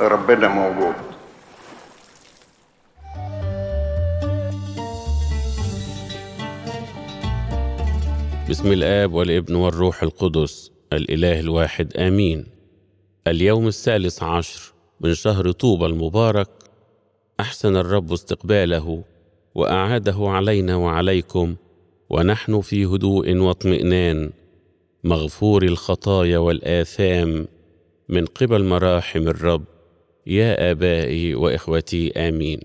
ربنا موجود بسم الآب والابن والروح القدس الإله الواحد آمين اليوم الثالث عشر من شهر طوبى المبارك أحسن الرب استقباله وأعاده علينا وعليكم ونحن في هدوء واطمئنان مغفور الخطايا والاثام من قبل مراحم الرب يا ابائي واخوتي امين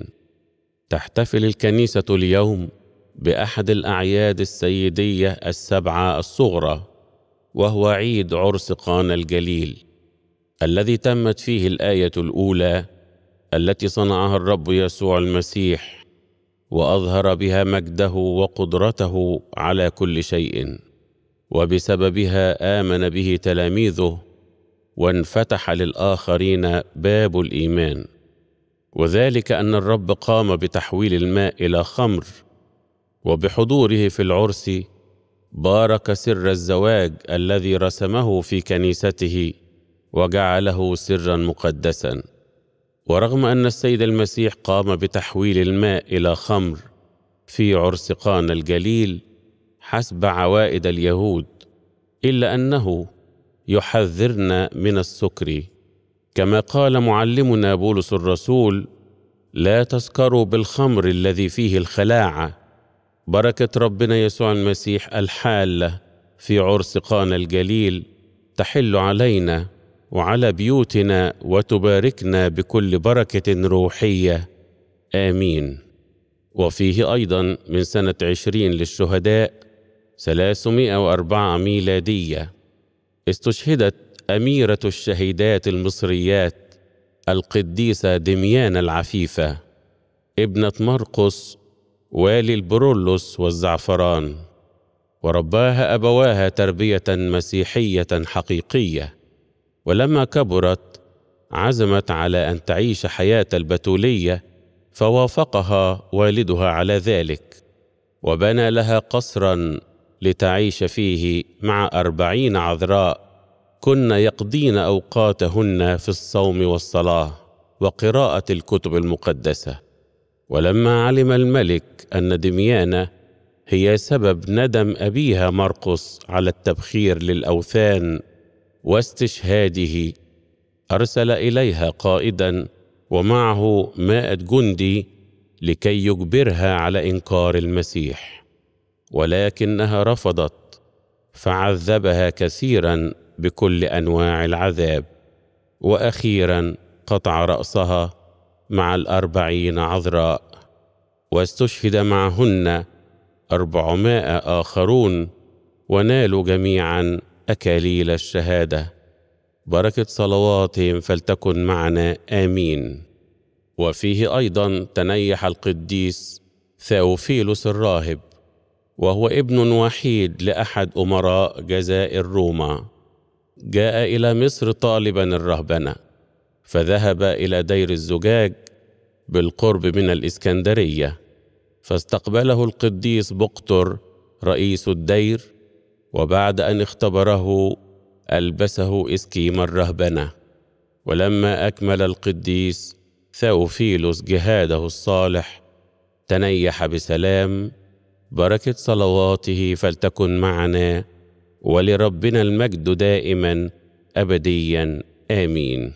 تحتفل الكنيسه اليوم باحد الاعياد السيديه السبعه الصغرى وهو عيد عرس قانا الجليل الذي تمت فيه الايه الاولى التي صنعها الرب يسوع المسيح واظهر بها مجده وقدرته على كل شيء وبسببها امن به تلاميذه وانفتح للاخرين باب الايمان وذلك ان الرب قام بتحويل الماء الى خمر وبحضوره في العرس بارك سر الزواج الذي رسمه في كنيسته وجعله سرا مقدسا ورغم أن السيد المسيح قام بتحويل الماء إلى خمر في عرس قانا الجليل حسب عوائد اليهود إلا أنه يحذرنا من السكر كما قال معلمنا بولس الرسول لا تسكروا بالخمر الذي فيه الخلاعه بركه ربنا يسوع المسيح الحاله في عرس قانا الجليل تحل علينا وعلى بيوتنا وتباركنا بكل بركه روحيه امين وفيه ايضا من سنه عشرين للشهداء ثلاثمائه واربعه ميلاديه استشهدت اميره الشهيدات المصريات القديسه دميان العفيفه ابنه مرقس والي البرولس والزعفران ورباها ابواها تربيه مسيحيه حقيقيه ولما كبرت عزمت على ان تعيش حياه البتوليه فوافقها والدها على ذلك وبنى لها قصرا لتعيش فيه مع اربعين عذراء كن يقضين اوقاتهن في الصوم والصلاه وقراءه الكتب المقدسه ولما علم الملك ان دميانه هي سبب ندم ابيها مرقس على التبخير للاوثان واستشهاده ارسل اليها قائدا ومعه مائه جندي لكي يجبرها على انكار المسيح ولكنها رفضت فعذبها كثيرا بكل انواع العذاب واخيرا قطع راسها مع الاربعين عذراء واستشهد معهن اربعمائه اخرون ونالوا جميعا اكاليل الشهاده بركه صلواتهم فلتكن معنا امين وفيه ايضا تنيح القديس ثاوفيلوس الراهب وهو ابن وحيد لاحد امراء جزائر روما جاء الى مصر طالبا الرهبنه فذهب الى دير الزجاج بالقرب من الاسكندريه فاستقبله القديس بقتر رئيس الدير وبعد أن اختبره ألبسه إسكيما الرهبنة ولما أكمل القديس ثاوفيلوس جهاده الصالح تنيح بسلام بركة صلواته فلتكن معنا ولربنا المجد دائما أبديا آمين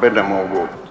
Bernamo Wood.